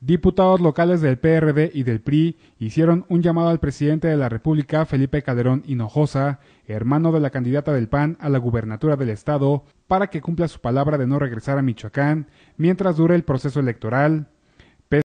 Diputados locales del PRD y del PRI hicieron un llamado al presidente de la República, Felipe Calderón Hinojosa, hermano de la candidata del PAN a la gubernatura del Estado, para que cumpla su palabra de no regresar a Michoacán mientras dure el proceso electoral.